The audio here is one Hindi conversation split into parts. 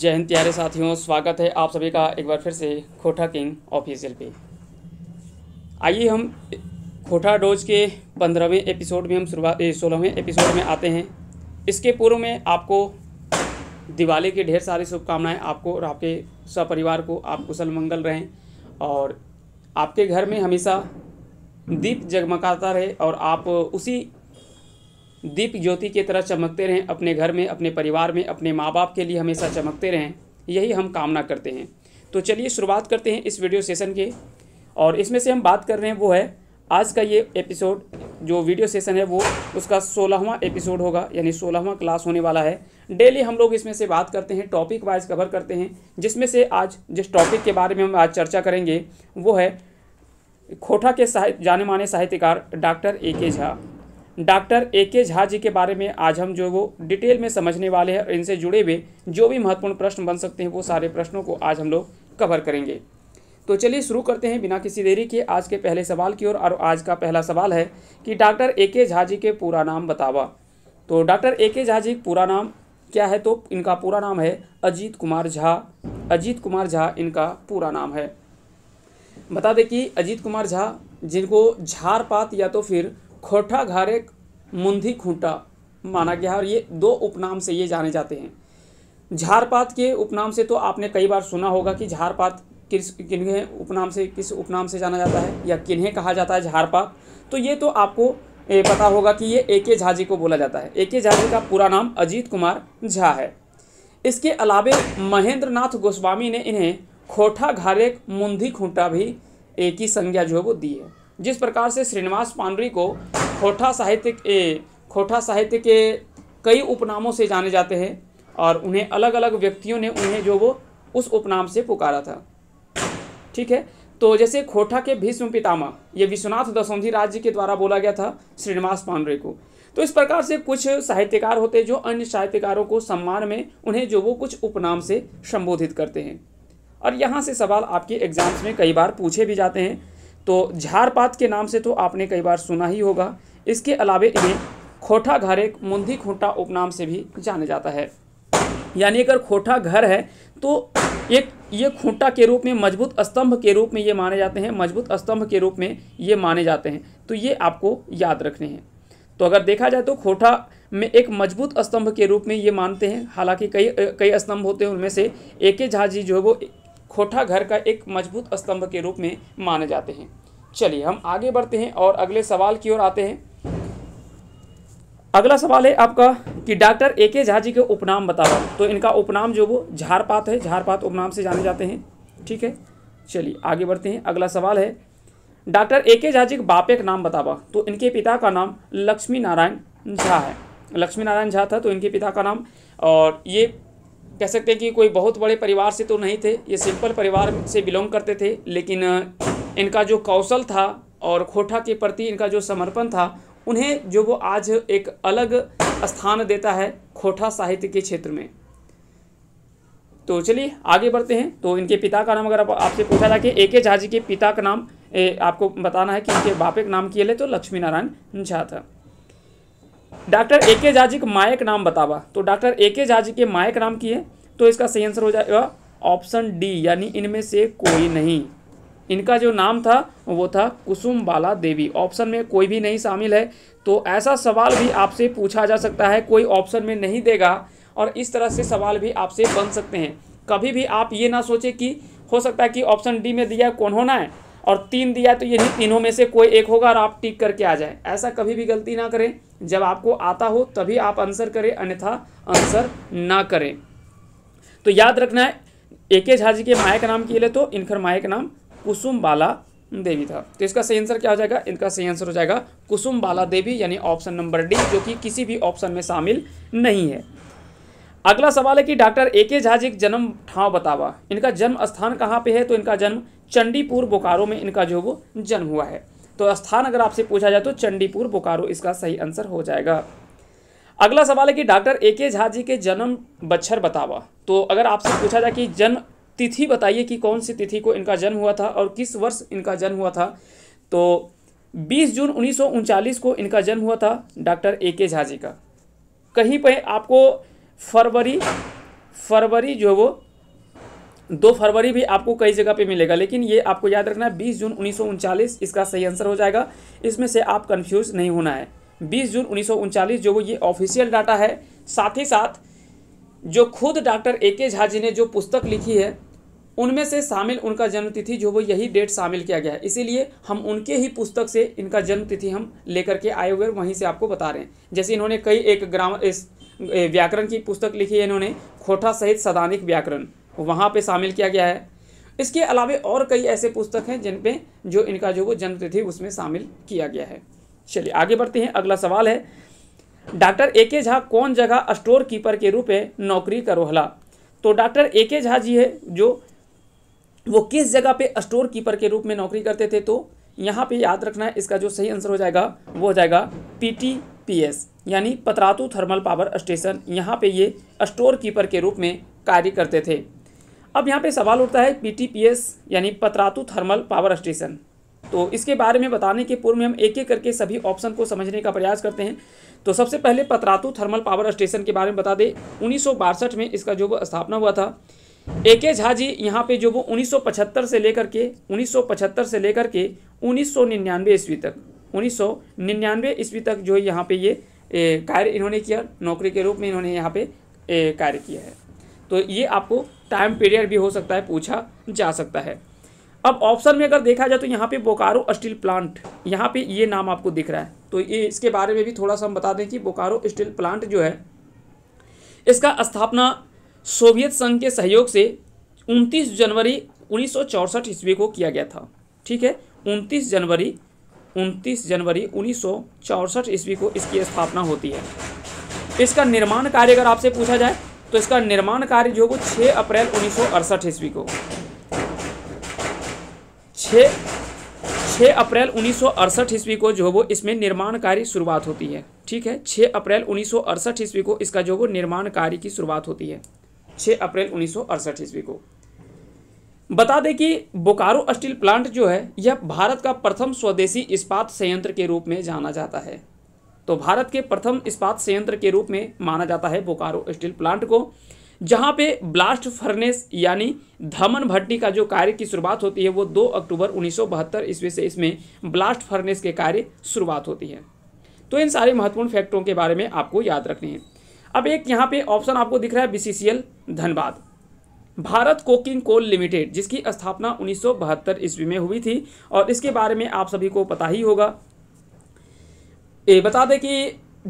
जय हिंद प्यारे साथियों स्वागत है आप सभी का एक बार फिर से खोटा किंग ऑफिशियल पे आइए हम खोटा डोज के पंद्रहवें एपिसोड में हम शुरुआत सोलहवें एपिसोड में आते हैं इसके पूर्व में आपको दिवाली की ढेर सारी शुभकामनाएं आपको और आपके सपरिवार को आप कुशल मंगल रहें और आपके घर में हमेशा दीप जगमगाता रहे और आप उसी दीप ज्योति की तरह चमकते रहें अपने घर में अपने परिवार में अपने माँ बाप के लिए हमेशा चमकते रहें यही हम कामना करते हैं तो चलिए शुरुआत करते हैं इस वीडियो सेशन के और इसमें से हम बात कर रहे हैं वो है आज का ये एपिसोड जो वीडियो सेशन है वो उसका सोलहवां एपिसोड होगा यानी सोलहवां क्लास होने वाला है डेली हम लोग इसमें से बात करते हैं टॉपिक वाइज कवर करते हैं जिसमें से आज जिस टॉपिक के बारे में हम आज चर्चा करेंगे वो है खोटा के साहित्य जाने माने साहित्यकार डॉक्टर ए के झा डॉक्टर ए के झा जी के बारे में आज हम जो वो डिटेल में समझने वाले हैं और इनसे जुड़े हुए जो भी महत्वपूर्ण प्रश्न बन सकते हैं वो सारे प्रश्नों को आज हम लोग कवर करेंगे तो चलिए शुरू करते हैं बिना किसी देरी के आज के पहले सवाल की ओर और, और आज का पहला सवाल है कि डॉक्टर ए के झा जी के पूरा नाम बतावा तो डॉक्टर ए के झा जी पूरा नाम क्या है तो इनका पूरा नाम है अजीत कुमार झा अजीत कुमार झा इनका पूरा नाम है बता दें कि अजीत कुमार झा जिनको झारपात या तो फिर खोटा घारे मुंधी खूंटा माना गया है और ये दो उपनाम से ये जाने जाते हैं झारपात के उपनाम से तो आपने कई बार सुना होगा कि झारपात किस किन्हें उपनाम से किस उपनाम से जाना जाता है या किन्हें कहा जाता है झारपात तो ये तो आपको ए, पता होगा कि ये ए के झाजी को बोला जाता है ए के झाजी का पूरा नाम अजीत कुमार झा है इसके अलावे महेंद्र नाथ गोस्वामी ने इन्हें खोटा घारेक मुंधी खूंटा भी एक ही संज्ञा जो है वो दी है जिस प्रकार से श्रीनिवास पांडुरी को खोठा साहित्य खोठा साहित्य के कई उपनामों से जाने जाते हैं और उन्हें अलग अलग व्यक्तियों ने उन्हें जो वो उस उपनाम से पुकारा था ठीक है तो जैसे खोठा के भीष्म पितामह ये विश्वनाथ दसौंधी राज्य के द्वारा बोला गया था श्रीनिवास पांडुरे को तो इस प्रकार से कुछ साहित्यकार होते जो अन्य साहित्यकारों को सम्मान में उन्हें जो वो कुछ उपनाम से संबोधित करते हैं और यहाँ से सवाल आपके एग्जाम्स में कई बार पूछे भी जाते हैं तो झारपात के नाम से तो आपने कई बार सुना ही होगा इसके अलावे इन्हें खोटा एक मुंधी खोटा उपनाम से भी जाना जाता है यानी अगर खोटा घर है तो एक ये खूंटा के रूप में मजबूत स्तंभ के रूप में ये माने जाते हैं मजबूत स्तंभ के रूप में ये माने जाते हैं तो ये आपको याद रखने हैं तो अगर देखा जाए तो खोटा में एक मजबूत स्तंभ के रूप में ये मानते हैं हालांकि कई कई स्तंभ होते हैं उनमें से एक झाजी जो है वो खोठा घर का एक मजबूत स्तंभ के रूप में माने जाते हैं चलिए हम आगे बढ़ते हैं और अगले सवाल की ओर आते हैं अगला सवाल है आपका कि डॉक्टर ए के झा जी के उपनाम बताओ तो इनका उपनाम जो वो झारपात है झारपात उपनाम से जाने जाते हैं ठीक है चलिए आगे बढ़ते हैं अगला सवाल है डॉक्टर ए के झा जी के बापे का नाम बतावा तो इनके पिता का नाम लक्ष्मी नारायण झा है लक्ष्मी नारायण झा था तो इनके पिता का नाम और ये कह सकते हैं कि कोई बहुत बड़े परिवार से तो नहीं थे ये सिंपल परिवार से बिलोंग करते थे लेकिन इनका जो कौशल था और खोठा के प्रति इनका जो समर्पण था उन्हें जो वो आज एक अलग स्थान देता है खोठा साहित्य के क्षेत्र में तो चलिए आगे बढ़ते हैं तो इनके पिता का नाम अगर आप, आपसे पूछा जाए कि ए के झा जी के पिता का नाम ए, आपको बताना है कि इनके बापे का नाम किए ले तो लक्ष्मी नारायण झा था डॉक्टर ए के जाजी का मायक नाम बतावा तो डॉक्टर ए के जाजी के मायक नाम की है तो इसका सही आंसर हो जाएगा ऑप्शन डी यानी इनमें से कोई नहीं इनका जो नाम था वो था कुसुम बाला देवी ऑप्शन में कोई भी नहीं शामिल है तो ऐसा सवाल भी आपसे पूछा जा सकता है कोई ऑप्शन में नहीं देगा और इस तरह से सवाल भी आपसे बन सकते हैं कभी भी आप ये ना सोचें कि हो सकता है कि ऑप्शन डी में दिया कौन होना है और तीन दिया तो यही तीनों में से कोई एक होगा और आप टिक करके आ जाए ऐसा कभी भी गलती ना करें जब आपको आता हो तभी आप आंसर करें अन्यथा आंसर ना करें तो याद रखना है ए के झाजी के माया का नाम किए ले तो इनकर माया का नाम कुसुम बाला देवी था तो इसका सही आंसर क्या हो जाएगा इनका सही आंसर हो जाएगा कुसुम बाला देवी यानी ऑप्शन नंबर डी जो कि किसी भी ऑप्शन में शामिल नहीं है अगला सवाल है कि डॉक्टर ए के झाजी जन्म ठाव बतावा इनका जन्म स्थान कहाँ पे है तो इनका जन्म चंडीपुर बोकारो में इनका जो वो जन्म हुआ है तो स्थान अगर आपसे पूछा जाए तो चंडीपुर बोकारो इसका सही आंसर हो जाएगा अगला सवाल है कि डॉक्टर ए के झा जी के जन्म बच्छर बतावा तो अगर आपसे पूछा जाए कि जन्म तिथि बताइए कि कौन सी तिथि को इनका जन्म हुआ था और किस वर्ष इनका जन्म हुआ था तो 20 जून उन्नीस को इनका जन्म हुआ था डॉक्टर ए के झा जी का कहीं पर आपको फरवरी फरवरी जो है वो दो फरवरी भी आपको कई जगह पे मिलेगा लेकिन ये आपको याद रखना है बीस जून उन्नीस इसका सही आंसर हो जाएगा इसमें से आप कन्फ्यूज़ नहीं होना है बीस जून उन्नीस जो वो ये ऑफिशियल डाटा है साथ ही साथ जो खुद डॉक्टर ए के झा जी ने जो पुस्तक लिखी है उनमें से शामिल उनका जन्मतिथि जो वो यही डेट शामिल किया गया है इसीलिए हम उनके ही पुस्तक से इनका जन्मतिथि हम लेकर के आए हुए वहीं से आपको बता रहे हैं जैसे इन्होंने कई एक ग्राम इस व्याकरण की पुस्तक लिखी है इन्होंने खोटा सहित सदानिक व्याकरण वहाँ पे शामिल किया गया है इसके अलावे और कई ऐसे पुस्तक हैं जिन पे जो इनका जो वो जन्म तिथि उसमें शामिल किया गया है चलिए आगे बढ़ते हैं अगला सवाल है डॉक्टर ए के झा कौन जगह स्टोर कीपर के रूप में नौकरी करोहला तो डॉक्टर ए के झा जी है जो वो किस जगह पे स्टोर कीपर के रूप में नौकरी करते थे तो यहाँ पे याद रखना है इसका जो सही आंसर हो जाएगा वो हो जाएगा पी टी पी एस यानी पतरातू थर्मल पावर स्टेशन यहाँ पे ये स्टोर कीपर के रूप में कार्य करते थे अब यहाँ पे सवाल उठता है पीटीपीएस यानी पतरातू थर्मल पावर स्टेशन तो इसके बारे में बताने के पूर्व में हम एक एक करके सभी ऑप्शन को समझने का प्रयास करते हैं तो सबसे पहले पतरातू थर्मल पावर स्टेशन के बारे में बता दें उन्नीस में इसका जो वो स्थापना हुआ था ए के झा जी यहाँ पे जो वो 1975 से लेकर के 1975 से लेकर के 1999 ईस्वी तक उन्नीस सौ ईस्वी तक जो है यहाँ पे ये कार्य इन्होंने किया नौकरी के रूप में इन्होंने यहाँ पे कार्य किया है तो ये आपको टाइम पीरियड भी हो सकता है पूछा जा सकता है अब ऑप्शन में अगर देखा जाए तो यहाँ पे बोकारो स्टील प्लांट यहाँ पे ये नाम आपको दिख रहा है तो ये इसके बारे में भी थोड़ा सा हम बता दें कि बोकारो स्टील प्लांट जो है इसका स्थापना सोवियत संघ के सहयोग से 29 जनवरी उन्नीस ईस्वी को किया गया था ठीक है 29 जनवरी 29 जनवरी उन्नीस ईस्वी को इसकी स्थापना होती है इसका निर्माण कार्य अगर आपसे पूछा जाए तो इसका निर्माण कार्य जो छह अप्रैल उन्नीस सौ ईस्वी को छः छः अप्रैल उन्नीस सौ ईस्वी को जो वो इसमें निर्माण कार्य शुरुआत होती है ठीक है छः अप्रैल उन्नीस सौ ईस्वी को इसका जो वो निर्माण कार्य की शुरुआत होती है छः अप्रैल उन्नीस सौ ईस्वी को बता दें कि बोकारो स्टील प्लांट जो है यह भारत का प्रथम स्वदेशी इस्पात संयंत्र के रूप में जाना जाता है तो भारत के प्रथम इस्पात संयंत्र के रूप में माना जाता है बोकारो स्टील प्लांट को जहां पे ब्लास्ट फर्नेस यानी धमन भट्टी का जो कार्य की शुरुआत होती है वो 2 अक्टूबर उन्नीस ईस्वी से इसमें ब्लास्ट फर्नेस के कार्य शुरुआत होती है तो इन सारे महत्वपूर्ण फैक्टरों के बारे में आपको याद रखने हैं अब एक यहाँ पे ऑप्शन आपको दिख रहा है BCCL Dhanbad Bharat coking coal limited जिसकी स्थापना उन्नीस ईस्वी में हुई थी और इसके बारे में आप सभी को पता ही होगा ये बता दें कि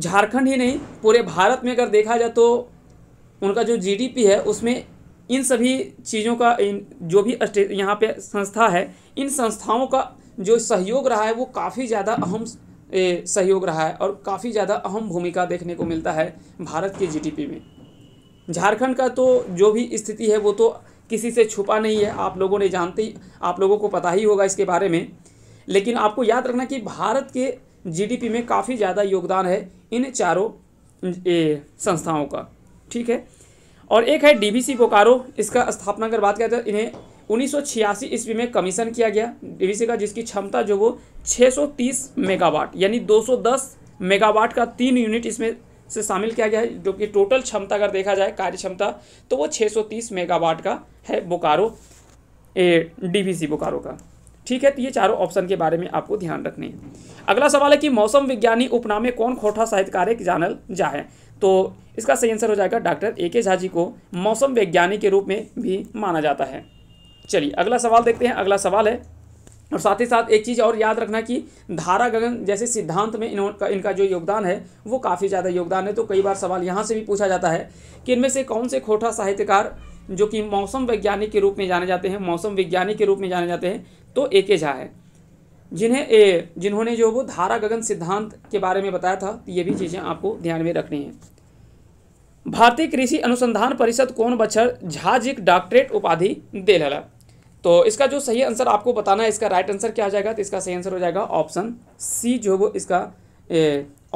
झारखंड ही नहीं पूरे भारत में अगर देखा जाए तो उनका जो जीडीपी है उसमें इन सभी चीज़ों का इन जो भी यहाँ पे संस्था है इन संस्थाओं का जो सहयोग रहा है वो काफ़ी ज़्यादा अहम सहयोग रहा है और काफ़ी ज़्यादा अहम भूमिका देखने को मिलता है भारत के जी में झारखंड का तो जो भी स्थिति है वो तो किसी से छुपा नहीं है आप लोगों ने जानते ही आप लोगों को पता ही होगा इसके बारे में लेकिन आपको याद रखना कि भारत के जीडीपी में काफ़ी ज़्यादा योगदान है इन चारों संस्थाओं का ठीक है और एक है डीबीसी बोकारो इसका स्थापना अगर बात करें तो इन्हें उन्नीस सौ ईस्वी में कमीशन किया गया डीबीसी का जिसकी क्षमता जो वो 630 मेगावाट यानी 210 मेगावाट का तीन यूनिट इसमें से शामिल किया गया है जो कि टोटल क्षमता अगर देखा जाए कार्य क्षमता तो वो छः मेगावाट का है बोकारो ए डी बोकारो का ठीक है तो ये चारों ऑप्शन के बारे में आपको ध्यान रखने हैं अगला सवाल है कि मौसम विज्ञानी उपनामे कौन खोटा साहित्यकार एक जानल जा है तो इसका सही आंसर हो जाएगा डॉक्टर ए के झाजी को मौसम वैज्ञानिक के रूप में भी माना जाता है चलिए अगला सवाल देखते हैं अगला सवाल है और साथ ही साथ एक चीज़ और याद रखना कि धारा गगन जैसे सिद्धांत में इन्हों इनका जो योगदान है वो काफ़ी ज़्यादा योगदान है तो कई बार सवाल यहाँ से भी पूछा जाता है कि इनमें से कौन से खोटा साहित्यकार जो कि मौसम वैज्ञानिक के रूप में जाने जाते हैं मौसम विज्ञानी के रूप में जाने जाते हैं तो ए के झा है जिन्हें ए जिन्होंने जो वो धारा गगन सिद्धांत के बारे में बताया था ये भी चीज़ें आपको ध्यान में रखनी है भारतीय कृषि अनुसंधान परिषद कौन बच्छर झाजिक डॉक्टरेट उपाधि लला तो इसका जो सही आंसर आपको बताना है इसका राइट आंसर क्या आ जाएगा तो इसका सही आंसर हो जाएगा ऑप्शन सी जो है वो इसका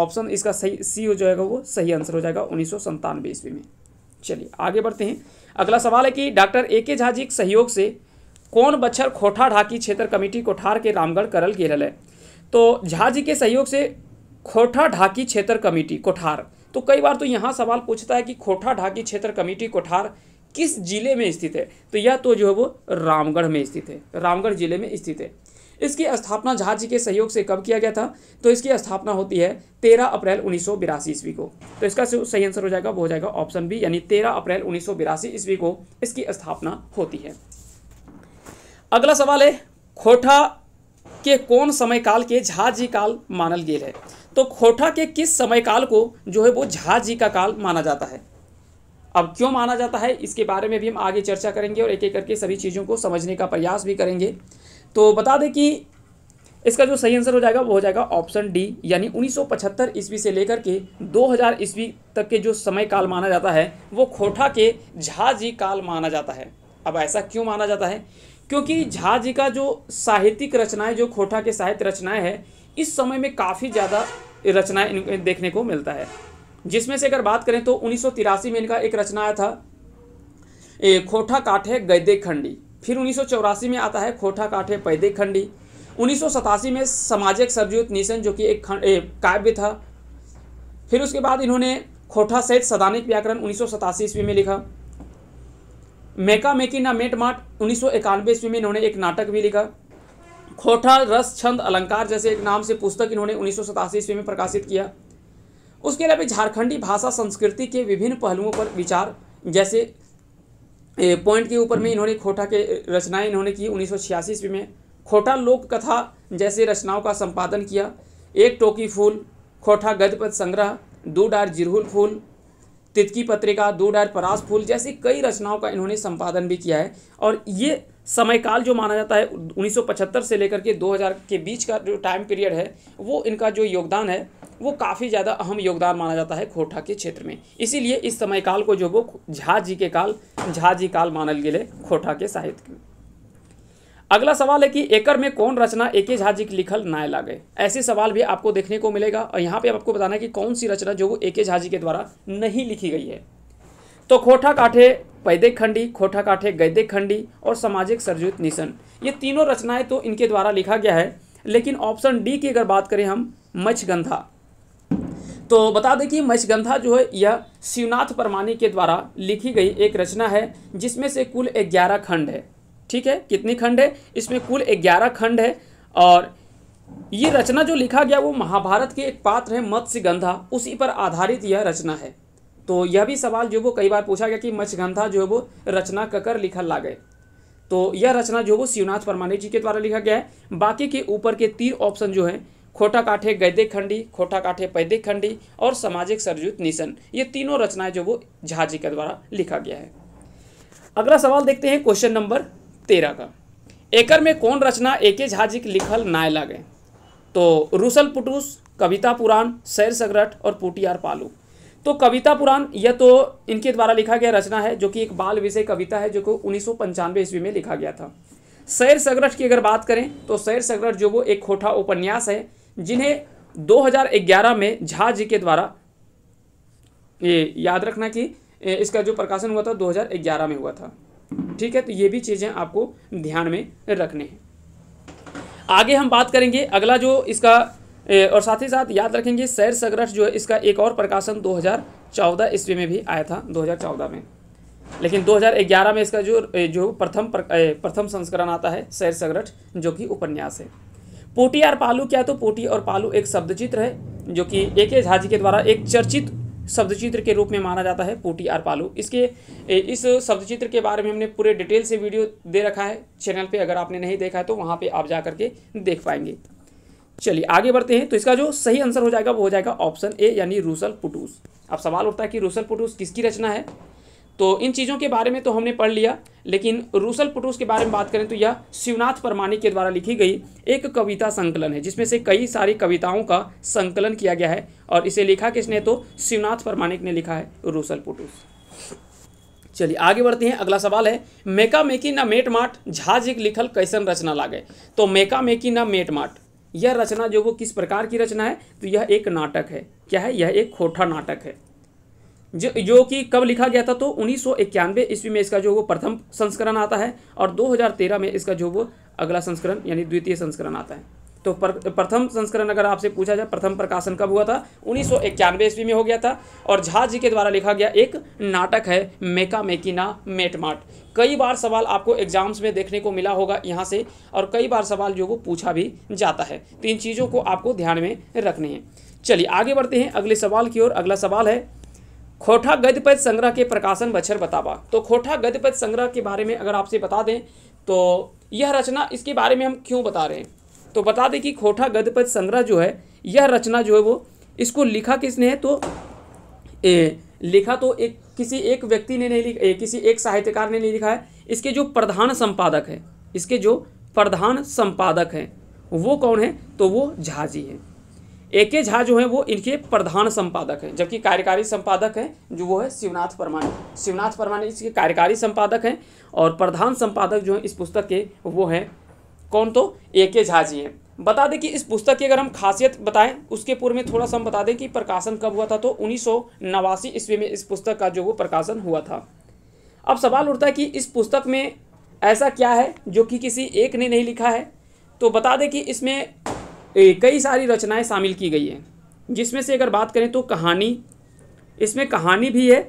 ऑप्शन इसका सही सी हो जाएगा वो सही आंसर हो जाएगा उन्नीस सौ ईस्वी में चलिए आगे बढ़ते हैं अगला सवाल है कि डॉक्टर ए के झा जी के सहयोग से कौन बच्छर खोठा ढाकी क्षेत्र कमेटी कोठार के रामगढ़ करल गिरल है तो झा जी के सहयोग से खोठा ढाकी क्षेत्र कमेटी कोठार तो कई बार तो यहाँ सवाल पूछता है कि खोठा ढाकी क्षेत्र कमेटी कोठार किस जिले में स्थित है तो यह तो जो है वो रामगढ़ में स्थित है रामगढ़ जिले में स्थित है इसकी स्थापना झा जी के सहयोग से कब किया गया था तो इसकी स्थापना होती है तेरह अप्रैल उन्नीस सौ बिरासी ईस्वी को तो इसका सही आंसर हो जाएगा वो हो जाएगा ऑप्शन बी यानी तेरह अप्रैल उन्नीस सौ बिरासी ईस्वी को इसकी स्थापना होती है अगला सवाल है खोठा के कौन समय काल के झा जी काल मानल गेल है तो खोठा के किस समय काल को जो है वो झा जी का काल माना जाता है अब क्यों माना जाता है इसके बारे में भी हम आगे चर्चा करेंगे और एक एक करके सभी चीज़ों को समझने का प्रयास भी करेंगे तो बता दें कि इसका जो सही आंसर हो जाएगा वो हो जाएगा ऑप्शन डी यानी 1975 ईस्वी से लेकर के 2000 ईस्वी तक के जो समय काल माना जाता है वो खोठा के झा जी काल माना जाता है अब ऐसा क्यों माना जाता है क्योंकि झा जी का जो साहित्यिक रचनाएं जो खोठा के साहित्य रचनाएं हैं इस समय में काफ़ी ज़्यादा रचनाएं देखने को मिलता है जिसमें से अगर बात करें तो उन्नीस में इनका एक रचना आया था ए, खोठा काठे गैदे खंडी फिर उन्नीस में आता है खोठा काठे पैदे खंडी उन्नीस में सामाजिक सरजूत निशन जो कि एक काव्य था फिर उसके बाद इन्होंने खोठा सहित सदानिक व्याकरण उन्नीस ईस्वी में लिखा मेका मेकी ना मेट माट उन्नीस ईस्वी में इन्होंने एक नाटक भी लिखा खोठा रस छंद अलंकार जैसे एक नाम से पुस्तक इन्होंने उन्नीस ईस्वी में प्रकाशित किया उसके अलावा झारखंडी भाषा संस्कृति के विभिन्न पहलुओं पर विचार जैसे पॉइंट के ऊपर में इन्होंने खोटा के रचनाएं इन्होंने की उन्नीस सौ ईस्वी में खोटा लोक कथा जैसे रचनाओं का संपादन किया एक टोकी फूल खोटा गजपत संग्रह दो डार जिरहुल फूल तितकी पत्रिका दो डार परास फूल जैसी कई रचनाओं का इन्होंने संपादन भी किया है और ये समयकाल जो माना जाता है 1975 से लेकर के 2000 के बीच का जो टाइम पीरियड है वो इनका जो योगदान है वो काफ़ी ज़्यादा अहम योगदान माना जाता है खोटा के क्षेत्र में इसीलिए इस समय काल को जो वो झा जी के काल झा जी काल मानल गए खोटा के साहित्य में अगला सवाल है कि एकर में कौन रचना ए के झा जी की लिखल नाय लागे ऐसे सवाल भी आपको देखने को मिलेगा और यहाँ पे आपको बताना है कि कौन सी रचना जो वो ए के झा जी के द्वारा नहीं लिखी गई है तो खोठा काठे पैदिक खंडी खोठा काठे गैदिक खंडी और सामाजिक सरजुत निशन ये तीनों रचनाएं तो इनके द्वारा लिखा गया है लेकिन ऑप्शन डी की अगर बात करें हम मच्छगंधा तो बता दें कि मछगंधा जो है यह शिवनाथ परमानी के द्वारा लिखी गई एक रचना है जिसमें से कुल ग्यारह खंड है ठीक है कितनी खंड है इसमें कुल ग्यारह खंड है और ये रचना जो लिखा गया वो महाभारत के एक पात्र है मत्स्यगंधा उसी पर आधारित यह रचना है तो यह भी सवाल जो वो कई बार पूछा गया कि मछगंधा जो है वो रचना ककर लिखा ला गए तो यह रचना जो वो शिवनाथ परमानी जी के द्वारा लिखा गया है बाकी के ऊपर के तीन ऑप्शन जो है खोटा काठे गैदे खंडी खोटा काठे पैदे खंडी और सामाजिक सरजूत निशन ये तीनों रचनाएं जो वो झा जी के द्वारा लिखा गया है अगला सवाल देखते हैं क्वेश्चन नंबर तेरह का एकर में कौन रचना ए के झा जी की लिखल नाय लागे तो रूसल पुटूस कविता पुराण सैर सगरट और पुटियार पालू तो कविता पुराण यह तो इनके द्वारा लिखा गया रचना है जो कि एक बाल विषय कविता है जो कि उन्नीस ईस्वी में लिखा गया था सैर सगरट की अगर बात करें तो सैर सगरट जो वो एक खोटा उपन्यास है जिन्हें 2011 में झा जी के द्वारा ये याद रखना कि इसका जो प्रकाशन हुआ था 2011 में हुआ था ठीक है तो ये भी चीज़ें आपको ध्यान में रखने हैं आगे हम बात करेंगे अगला जो इसका और साथ ही साथ याद रखेंगे सैर सगरठ जो है इसका एक और प्रकाशन 2014 ईस्वी में भी आया था 2014 में लेकिन 2011 में इसका जो जो प्रथम प्रथम संस्करण आता है सैर सगरठ जो कि उपन्यास है पोटी और पालू क्या तो पोटी और पालू एक शब्द चित्र है जो कि ए के झाजी के द्वारा एक चर्चित शब्द चित्र के रूप में माना जाता है पोटी और पालू इसके इस शब्द चित्र के बारे में हमने पूरे डिटेल से वीडियो दे रखा है चैनल पे अगर आपने नहीं देखा है तो वहाँ पे आप जा करके देख पाएंगे चलिए आगे बढ़ते हैं तो इसका जो सही आंसर हो जाएगा वो हो जाएगा ऑप्शन ए यानी रूसल पुटूस अब सवाल उठता है कि रूसल पुटूस किसकी रचना है तो इन चीज़ों के बारे में तो हमने पढ़ लिया लेकिन रूसल पुटूस के बारे में बात करें तो यह शिवनाथ परमाणिक के द्वारा लिखी गई एक कविता संकलन है जिसमें से कई सारी कविताओं का संकलन किया गया है और इसे लिखा किसने तो शिवनाथ परमाणिक ने लिखा है रूसल पुटूस चलिए आगे बढ़ते हैं अगला सवाल है मेका मेकी न मेट माट एक लिखल कैसन रचना लागे तो मेका मेकी न मेट माट यह रचना जो वो किस प्रकार की रचना है तो यह एक नाटक है क्या है यह एक खोटा नाटक है जो जो कि कब लिखा गया था तो उन्नीस सौ ईस्वी में इसका जो वो प्रथम संस्करण आता है और 2013 में इसका जो वो अगला संस्करण यानी द्वितीय संस्करण आता है तो प्रथम संस्करण अगर आपसे पूछा जाए प्रथम प्रकाशन कब हुआ था उन्नीस सौ ईस्वी में हो गया था और झा जी के द्वारा लिखा गया एक नाटक है मेका मेकिना मेटमाट कई बार सवाल आपको एग्जाम्स में देखने को मिला होगा यहाँ से और कई बार सवाल जो वो पूछा भी जाता है तो इन चीज़ों को आपको ध्यान में रखने हैं चलिए आगे बढ़ते हैं अगले सवाल की ओर अगला सवाल है खोठा गद्यपद संग्रह के प्रकाशन बच्चर बतावा तो खोठा गद्यपद संग्रह के बारे में अगर आपसे बता दें तो यह रचना इसके बारे में हम क्यों बता रहे हैं तो बता दें कि खोठा गद्यपद संग्रह जो है यह रचना जो है वो इसको लिखा किसने है तो ए, लिखा तो एक किसी एक व्यक्ति ने नहीं लिखा किसी एक साहित्यकार ने नहीं लिखा है इसके जो प्रधान संपादक है इसके जो प्रधान संपादक हैं वो कौन है तो वो झाजी हैं ए के झा जो है वो इनके प्रधान संपादक हैं जबकि कार्यकारी संपादक हैं जो वो है शिवनाथ परमाणी शिवनाथ परमाणी इसके कार्यकारी संपादक हैं और प्रधान संपादक जो है इस पुस्तक के वो हैं कौन तो ए के झा जी हैं बता दें कि इस पुस्तक की अगर हम खासियत बताएं उसके पूर्व में थोड़ा सा हम बता दें कि प्रकाशन कब हुआ था तो उन्नीस ईस्वी में इस पुस्तक का जो वो प्रकाशन हुआ था अब सवाल उठता है कि इस पुस्तक में ऐसा क्या है जो कि किसी एक ने नहीं लिखा है तो बता दें कि इसमें कई सारी रचनाएं शामिल की गई हैं जिसमें से अगर बात करें तो कहानी इसमें कहानी भी है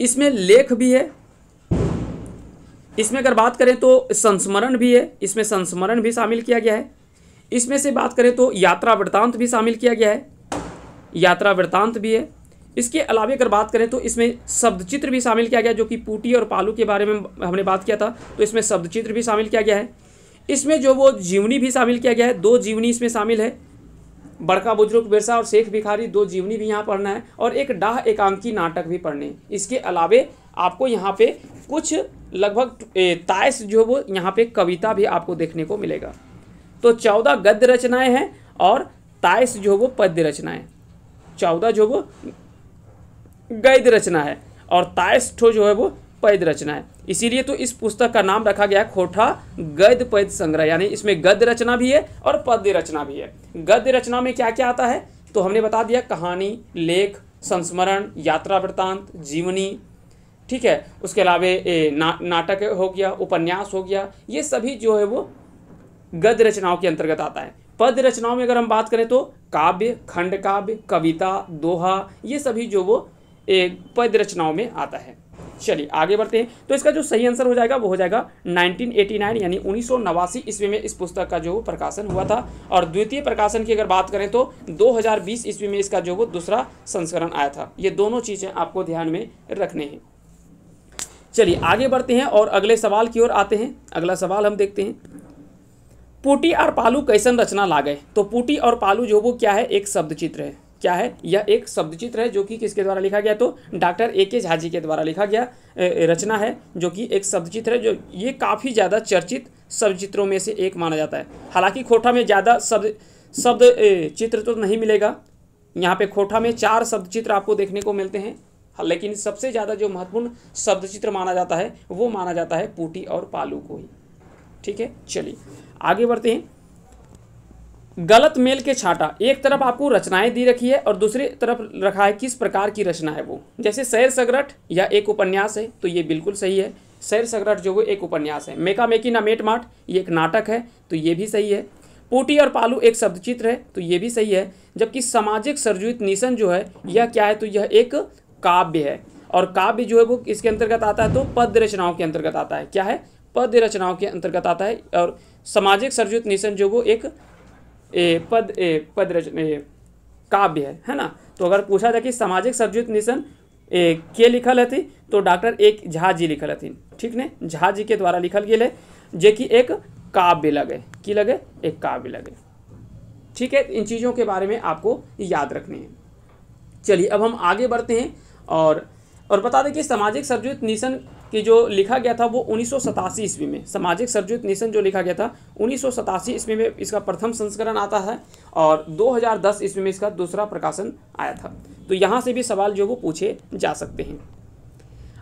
इसमें लेख भी है इसमें अगर बात करें तो संस्मरण भी है इसमें संस्मरण भी शामिल किया गया है इसमें से बात करें तो यात्रा वृत्तांत भी शामिल किया गया है यात्रा वृत्तांत भी है इसके अलावा अगर बात करें तो इसमें शब्द चित्र भी शामिल किया गया जो कि पूटी और पालू के बारे में हमने बात किया था तो इसमें शब्द चित्र भी शामिल किया गया है इसमें जो वो जीवनी भी शामिल किया गया है दो जीवनी इसमें शामिल है बड़का बुजुर्ग बिरसा और शेख भिखारी दो जीवनी भी यहाँ पढ़ना है और एक डाह एकांकी नाटक भी पढ़ने इसके अलावे आपको यहाँ पे कुछ लगभग ताइस जो वो यहाँ पे कविता भी आपको देखने को मिलेगा तो चौदह गद्य रचनाएं हैं और ताइस जो वो पद्य रचनाएं चौदह जो वो गद्य रचना है और ताइस ठो जो है वो पैद रचना है इसीलिए तो इस पुस्तक का नाम रखा गया है खोठा गद्य पैद संग्रह यानी इसमें गद्य रचना भी है और पद्य रचना भी है गद्य रचना में क्या क्या आता है तो हमने बता दिया कहानी लेख संस्मरण यात्रा वृत्तांत जीवनी ठीक है उसके अलावा ना, नाटक हो गया उपन्यास हो गया ये सभी जो है वो गद्य रचनाओं के अंतर्गत आता है पद रचनाओं में अगर हम बात करें तो काव्य खंड काव्य कविता दोहा ये सभी जो वो पद रचनाओं में आता है चलिए आगे बढ़ते हैं तो इसका जो सही आंसर हो जाएगा वो हो जाएगा 1989 यानी उन्नीस ईस्वी में इस पुस्तक का जो प्रकाशन हुआ था और द्वितीय प्रकाशन की अगर बात करें तो 2020 ईस्वी में इसका जो वो दूसरा संस्करण आया था ये दोनों चीज़ें आपको ध्यान में रखने हैं चलिए आगे बढ़ते हैं और अगले सवाल की ओर आते हैं अगला सवाल हम देखते हैं पुटी और पालू कैसन रचना ला गए तो पुटी और पालू जो वो क्या है एक शब्द चित्र है क्या है यह एक शब्द चित्र है जो कि किसके द्वारा लिखा गया तो डॉक्टर ए के झाजी के द्वारा लिखा गया रचना है जो कि एक शब्द चित्र है जो ये काफ़ी ज़्यादा चर्चित शब्द चित्रों में से एक माना जाता है हालांकि खोटा में ज़्यादा शब्द शब्द चित्र तो नहीं मिलेगा यहाँ पे खोटा में चार शब्द चित्र आपको देखने को मिलते हैं हाँ, लेकिन सबसे ज़्यादा जो महत्वपूर्ण शब्द चित्र माना जाता है वो माना जाता है पूटी और पालू को ही ठीक है चलिए आगे बढ़ते हैं गलत मेल के छाटा एक तरफ आपको रचनाएं दी रखी है और दूसरी तरफ रखा है किस प्रकार की रचना है वो जैसे सैर सगरट या एक उपन्यास है तो ये बिल्कुल सही है सैर सगरट जो वो एक उपन्यास है मेका मेकी ना मेट माट ये एक नाटक है तो ये भी सही है पोटी और पालू एक शब्द चित्र है तो ये भी सही है जबकि सामाजिक सरजुत निशन जो है यह क्या है तो यह एक काव्य है और काव्य जो है वो इसके अंतर्गत आता है तो पद्य रचनाओं के अंतर्गत आता है क्या है पद्य रचनाओं के अंतर्गत आता है और सामाजिक सरजुत निशन जो वो एक ए, पद ए, पद रचना काव्य है है ना तो अगर पूछा जाए कि सामाजिक सर्वजित निशन ए, के लिखल हथिन तो डॉक्टर एक झा जी लिखल हथिन ठीक ने झा जी के द्वारा लिखल गया है जे कि एक काव्य लगे की लगे एक काव्य लगे ठीक है इन चीज़ों के बारे में आपको याद रखनी है चलिए अब हम आगे बढ़ते हैं और और बता दें कि सामाजिक सर्वजुत निशन की जो लिखा गया था वो उन्नीस ईस्वी में सामाजिक सर्वजित निशन जो लिखा गया था उन्नीस ईस्वी में इसका प्रथम संस्करण आता है और 2010 ईस्वी में इसका दूसरा प्रकाशन आया था तो यहाँ से भी सवाल जो वो पूछे जा सकते हैं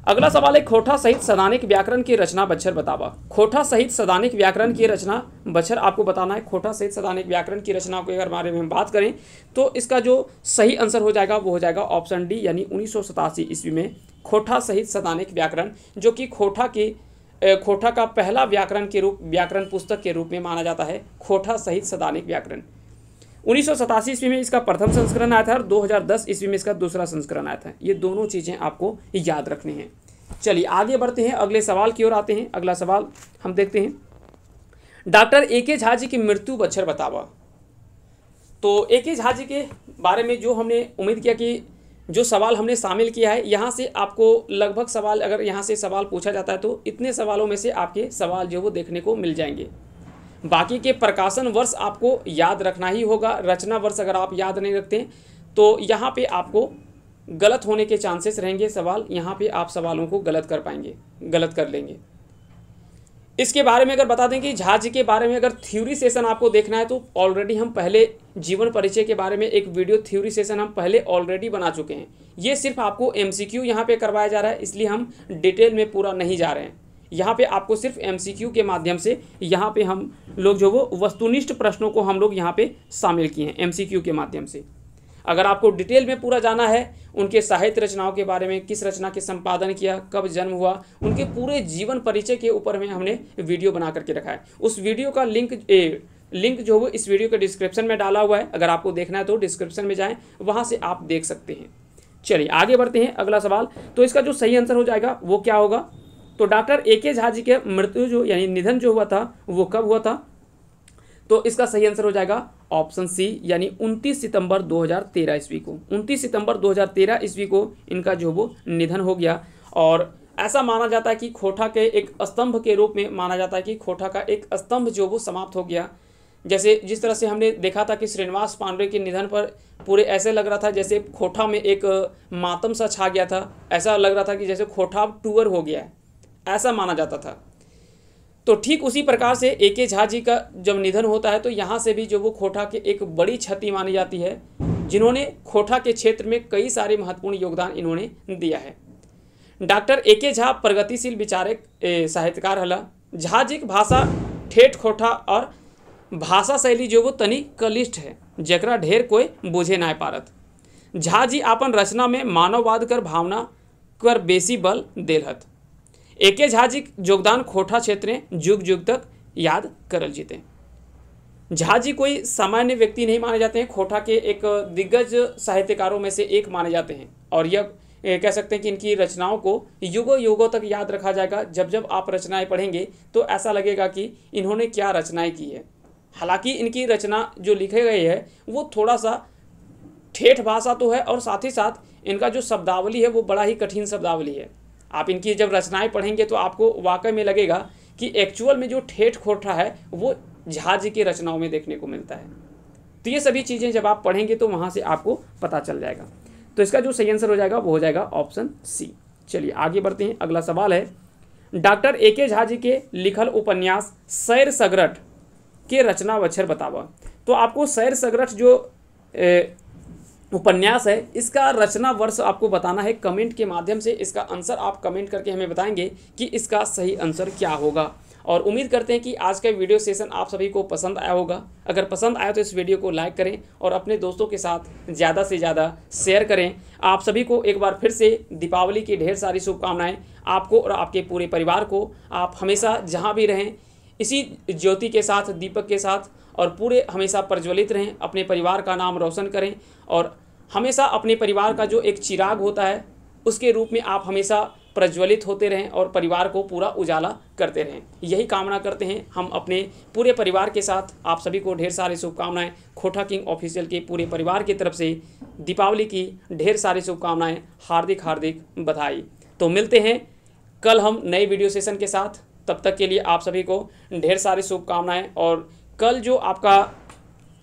अगला सवाल है खोठा सहित सदानिक व्याकरण की रचना बच्छर बतावा खोठा सहित सदानिक व्याकरण की रचना बच्छर आपको बताना है खोठा सहित सदानिक व्याकरण की रचना को अगर बारे में हम बात करें तो इसका जो सही आंसर हो जाएगा वो हो जाएगा ऑप्शन डी यानी उन्नीस ईस्वी में खोठा सहित सदानिक व्याकरण जो कि खोठा के खोठा का पहला व्याकरण के रूप व्याकरण पुस्तक के रूप में माना जाता है खोठा सहित सदानिक व्याकरण उन्नीस ईस्वी में इसका प्रथम संस्करण आया था और 2010 ईस्वी में इसका दूसरा संस्करण आया था ये दोनों चीज़ें आपको याद रखनी है चलिए आगे बढ़ते हैं अगले सवाल की ओर आते हैं अगला सवाल हम देखते हैं डॉक्टर ए के झा जी की मृत्यु बच्छर बतावा तो ए के झा जी के बारे में जो हमने उम्मीद किया कि जो सवाल हमने शामिल किया है यहाँ से आपको लगभग सवाल अगर यहाँ से सवाल पूछा जाता है तो इतने सवालों में से आपके सवाल जो वो देखने को मिल जाएंगे बाकी के प्रकाशन वर्ष आपको याद रखना ही होगा रचना वर्ष अगर आप याद नहीं रखते तो यहाँ पे आपको गलत होने के चांसेस रहेंगे सवाल यहाँ पे आप सवालों को गलत कर पाएंगे गलत कर लेंगे इसके बारे में अगर बता दें कि झा जी के बारे में अगर थ्योरी सेशन आपको देखना है तो ऑलरेडी हम पहले जीवन परिचय के बारे में एक वीडियो थ्योरी सेशन हम पहले ऑलरेडी बना चुके हैं ये सिर्फ आपको एमसीक्यू सी यहाँ पर करवाया जा रहा है इसलिए हम डिटेल में पूरा नहीं जा रहे हैं यहाँ पे आपको सिर्फ एमसीक्यू के माध्यम से यहाँ पे हम लोग जो वो वस्तुनिष्ठ प्रश्नों को हम लोग यहाँ पे शामिल किए हैं एमसीक्यू के माध्यम से अगर आपको डिटेल में पूरा जाना है उनके साहित्य रचनाओं के बारे में किस रचना के संपादन किया कब जन्म हुआ उनके पूरे जीवन परिचय के ऊपर में हमने वीडियो बना करके रखा है उस वीडियो का लिंक ए, लिंक जो वो इस वीडियो के डिस्क्रिप्शन में डाला हुआ है अगर आपको देखना है तो डिस्क्रिप्शन में जाएँ वहाँ से आप देख सकते हैं चलिए आगे बढ़ते हैं अगला सवाल तो इसका जो सही आंसर हो जाएगा वो क्या होगा तो डॉक्टर ए के झा जी के मृत्यु जो यानी निधन जो हुआ था वो कब हुआ था तो इसका सही आंसर हो जाएगा ऑप्शन सी यानी 29 सितंबर 2013 ईस्वी को 29 सितंबर 2013 ईस्वी को इनका जो वो निधन हो गया और ऐसा माना जाता है कि खोठा के एक स्तंभ के रूप में माना जाता है कि खोठा का एक स्तंभ जो वो समाप्त हो गया जैसे जिस तरह से हमने देखा था कि श्रीनिवास पांडे के निधन पर पूरे ऐसे लग रहा था जैसे खोठा में एक मातम सा छा गया था ऐसा लग रहा था कि जैसे खोठा टूअर हो गया है ऐसा माना जाता था तो ठीक उसी प्रकार से ए के झा जी का जब निधन होता है तो यहाँ से भी जो वो खोटा के एक बड़ी क्षति मानी जाती है जिन्होंने खोटा के क्षेत्र में कई सारे महत्वपूर्ण योगदान इन्होंने दिया है डॉक्टर ए के झा प्रगतिशील विचारक साहित्यकार हला झा जी की भाषा ठेठ खोटा और भाषा शैली जो वो तनिक कलिष्ठ है जरा ढेर कोई बूझे ना पारत झा जी अपन रचना में मानववाद कर भावना कर बेसी बल दिलहत एके झाजी योगदान खोटा क्षेत्र युग युग तक याद करल जीते झा जी कोई सामान्य व्यक्ति नहीं माने जाते हैं खोठा के एक दिग्गज साहित्यकारों में से एक माने जाते हैं और यह कह सकते हैं कि इनकी रचनाओं को युगों युगों तक याद रखा जाएगा जब जब आप रचनाएं पढ़ेंगे तो ऐसा लगेगा कि इन्होंने क्या रचनाएं की है हालांकि इनकी रचना जो लिखे गए है वो थोड़ा सा ठेठ भाषा तो है और साथ ही साथ इनका जो शब्दावली है वो बड़ा ही कठिन शब्दावली है आप इनकी जब रचनाएं पढ़ेंगे तो आपको वाकई में लगेगा कि एक्चुअल में जो ठेठ खोठा है वो झा जी की रचनाओं में देखने को मिलता है तो ये सभी चीज़ें जब आप पढ़ेंगे तो वहाँ से आपको पता चल जाएगा तो इसका जो सही आंसर हो जाएगा वो हो जाएगा ऑप्शन सी चलिए आगे बढ़ते हैं अगला सवाल है डॉक्टर ए के झा जी के लिखल उपन्यास सैर सगरट के रचना वक्षर बतावा तो आपको सैर सगरट जो उपन्यास है इसका रचना वर्ष आपको बताना है कमेंट के माध्यम से इसका आंसर आप कमेंट करके हमें बताएंगे कि इसका सही आंसर क्या होगा और उम्मीद करते हैं कि आज का वीडियो सेशन आप सभी को पसंद आया होगा अगर पसंद आया तो इस वीडियो को लाइक करें और अपने दोस्तों के साथ ज़्यादा से ज़्यादा शेयर करें आप सभी को एक बार फिर से दीपावली की ढेर सारी शुभकामनाएँ आपको और आपके पूरे परिवार को आप हमेशा जहाँ भी रहें इसी ज्योति के साथ दीपक के साथ और पूरे हमेशा प्रज्वलित रहें अपने परिवार का नाम रोशन करें और हमेशा अपने परिवार का जो एक चिराग होता है उसके रूप में आप हमेशा प्रज्वलित होते रहें और परिवार को पूरा उजाला करते रहें यही कामना करते हैं हम अपने पूरे परिवार के साथ आप सभी को ढेर सारी शुभकामनाएं खोटा किंग ऑफिशियल के पूरे परिवार की तरफ से दीपावली की ढेर सारी शुभकामनाएं हार्दिक हार्दिक बधाई तो मिलते हैं कल हम नए वीडियो सेशन के साथ तब तक के लिए आप सभी को ढेर सारी शुभकामनाएँ और कल जो आपका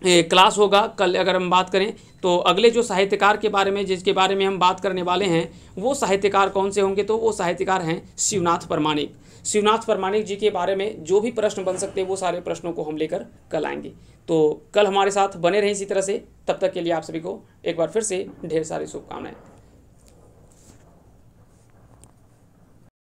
क्लास होगा कल अगर हम बात करें तो अगले जो साहित्यकार के बारे में जिसके बारे में हम बात करने वाले हैं वो साहित्यकार कौन से होंगे तो वो साहित्यकार हैं शिवनाथ प्रमाणिक शिवनाथ प्रमाणिक जी के बारे में जो भी प्रश्न बन सकते हैं वो सारे प्रश्नों को हम लेकर कल आएंगे तो कल हमारे साथ बने रहें इसी तरह से तब तक के लिए आप सभी को एक बार फिर से ढेर सारी शुभकामनाएं